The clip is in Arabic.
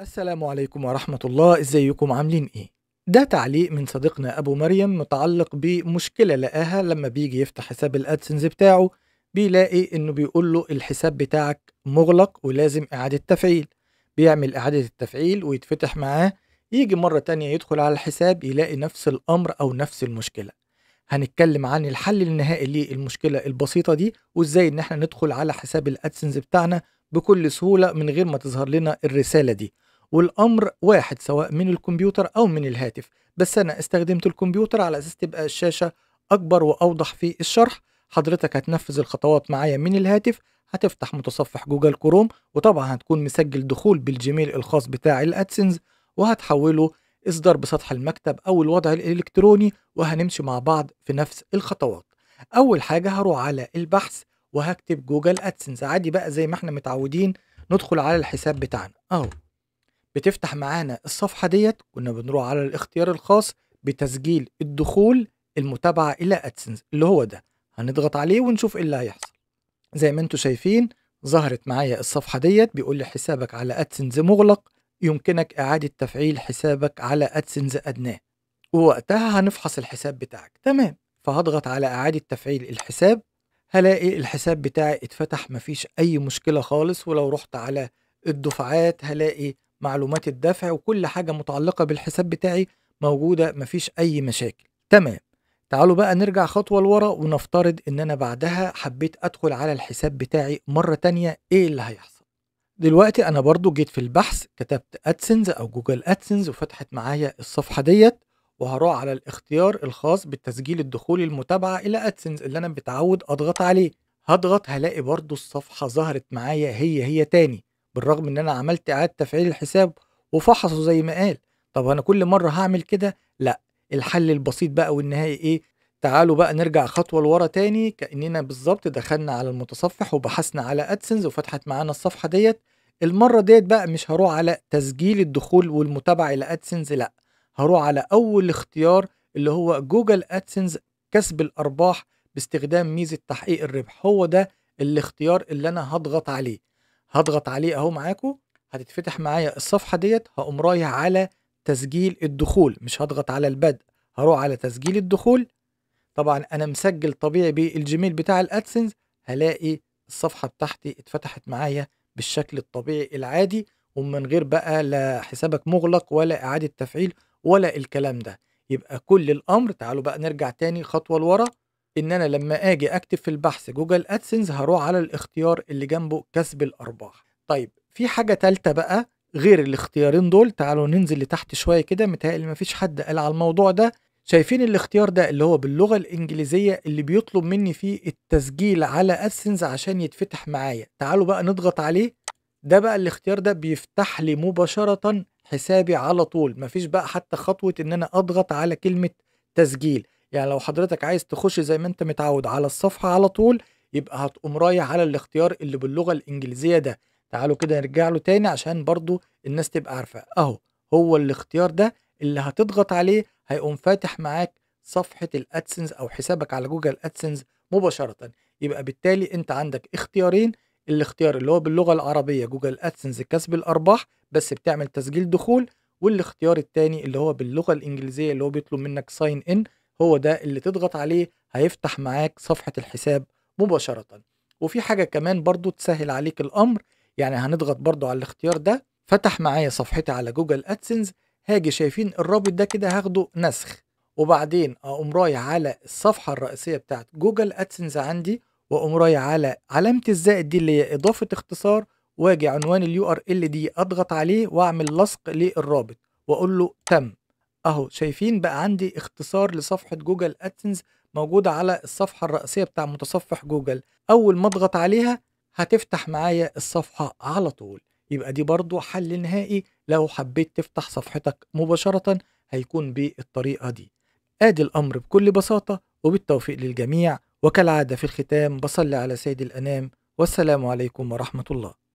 السلام عليكم ورحمة الله ازيكم عاملين ايه ده تعليق من صديقنا ابو مريم متعلق بمشكلة لقاها لما بيجي يفتح حساب الادسنس بتاعه بيلاقي انه بيقول له الحساب بتاعك مغلق ولازم اعادة تفعيل بيعمل اعادة التفعيل ويتفتح معاه يجي مرة تانية يدخل على الحساب يلاقي نفس الامر او نفس المشكلة هنتكلم عن الحل النهائي للمشكلة البسيطة دي وازاي ان احنا ندخل على حساب الادسنس بتاعنا بكل سهولة من غير ما تظهر لنا الرسالة دي والامر واحد سواء من الكمبيوتر او من الهاتف بس انا استخدمت الكمبيوتر على اساس تبقى الشاشه اكبر واوضح في الشرح حضرتك هتنفذ الخطوات معايا من الهاتف هتفتح متصفح جوجل كروم وطبعا هتكون مسجل دخول بالجيميل الخاص بتاع الادسنز وهتحوله اصدار بسطح المكتب او الوضع الالكتروني وهنمشي مع بعض في نفس الخطوات اول حاجه هروح على البحث وهكتب جوجل ادسنز عادي بقى زي ما احنا متعودين ندخل على الحساب بتاعنا اهو بتفتح معانا الصفحة ديت كنا بنروح على الاختيار الخاص بتسجيل الدخول المتابعة إلى أدسنس اللي هو ده هنضغط عليه ونشوف إيه اللي هيحصل زي ما انتم شايفين ظهرت معايا الصفحة ديت بيقول لي حسابك على أدسنس مغلق يمكنك إعادة تفعيل حسابك على أدسنس أدناه ووقتها هنفحص الحساب بتاعك تمام فهضغط على إعادة تفعيل الحساب هلاقي الحساب بتاعي اتفتح مفيش أي مشكلة خالص ولو رحت على الدفعات هلاقي معلومات الدفع وكل حاجه متعلقه بالحساب بتاعي موجوده مفيش اي مشاكل تمام تعالوا بقى نرجع خطوة لورا ونفترض إن أنا بعدها حبيت أدخل على الحساب بتاعي مرة تانية إيه اللي هيحصل دلوقتي أنا برضو جيت في البحث كتبت أدسنز أو جوجل أدسنز وفتحت معايا الصفحة ديت وهروح على الاختيار الخاص بالتسجيل الدخول المتابعة إلى أدسنز اللي أنا متعود أضغط عليه هضغط هلاقي برضو الصفحة ظهرت معايا هي هي تاني بالرغم ان انا عملت اعاده تفعيل الحساب وفحصه زي ما قال طب انا كل مره هعمل كده لا الحل البسيط بقى والنهائي ايه تعالوا بقى نرجع خطوه لورا تاني كاننا بالظبط دخلنا على المتصفح وبحثنا على ادسنس وفتحت معانا الصفحه ديت المره ديت بقى مش هروح على تسجيل الدخول والمتابعه الى ادسنس لا هروح على اول اختيار اللي هو جوجل ادسنس كسب الارباح باستخدام ميزه تحقيق الربح هو ده الاختيار اللي انا هضغط عليه هضغط عليه اهو معاكم هتتفتح معايا الصفحه ديت هقوم رايح على تسجيل الدخول مش هضغط على البدء هروح على تسجيل الدخول طبعا انا مسجل طبيعي بالجيميل بتاع الادسنس هلاقي الصفحه بتاعتي اتفتحت معايا بالشكل الطبيعي العادي ومن غير بقى لا حسابك مغلق ولا اعاده تفعيل ولا الكلام ده يبقى كل الامر تعالوا بقى نرجع تاني خطوه لورا ان انا لما اجي اكتب في البحث جوجل ادسنس هروح على الاختيار اللي جنبه كسب الارباح طيب في حاجه ثالثه بقى غير الاختيارين دول تعالوا ننزل لتحت شويه كده متهيألي مفيش حد قال على الموضوع ده شايفين الاختيار ده اللي هو باللغه الانجليزيه اللي بيطلب مني فيه التسجيل على ادسنس عشان يتفتح معايا تعالوا بقى نضغط عليه ده بقى الاختيار ده بيفتح لي مباشره حسابي على طول مفيش بقى حتى خطوه ان انا اضغط على كلمه تسجيل يعني لو حضرتك عايز تخش زي ما انت متعود على الصفحه على طول يبقى هتقوم رايح على الاختيار اللي باللغه الانجليزيه ده تعالوا كده نرجع له تاني عشان برضو الناس تبقى عارفه اهو هو الاختيار ده اللي هتضغط عليه هيقوم فاتح معاك صفحه الادسنز او حسابك على جوجل ادسنز مباشره يبقى بالتالي انت عندك اختيارين الاختيار اللي هو باللغه العربيه جوجل ادسنز كسب الارباح بس بتعمل تسجيل دخول والاختيار الثاني اللي هو باللغه الانجليزيه اللي هو بيطلب منك ساين ان هو ده اللي تضغط عليه هيفتح معاك صفحة الحساب مباشرة وفي حاجة كمان برضو تسهل عليك الأمر يعني هنضغط برضو على الاختيار ده فتح معايا صفحتي على جوجل أدسنز هاجي شايفين الرابط ده كده هاخده نسخ وبعدين اقوم رايح على الصفحه الرئيسيه بتاعت جوجل أدسنز عندي واقوم رايح على علامه الزائد دي اللي هي اضافه اختصار واجي عنوان اليو ار ال دي اضغط عليه واعمل لصق للرابط واقول له تم اهو شايفين بقى عندي اختصار لصفحة جوجل ادسنس موجودة على الصفحة الرئيسية بتاع متصفح جوجل اول ما اضغط عليها هتفتح معايا الصفحة على طول يبقى دي برضو حل نهائي لو حبيت تفتح صفحتك مباشرة هيكون بالطريقة دي ادي الامر بكل بساطة وبالتوفيق للجميع وكالعادة في الختام بصلي على سيد الانام والسلام عليكم ورحمة الله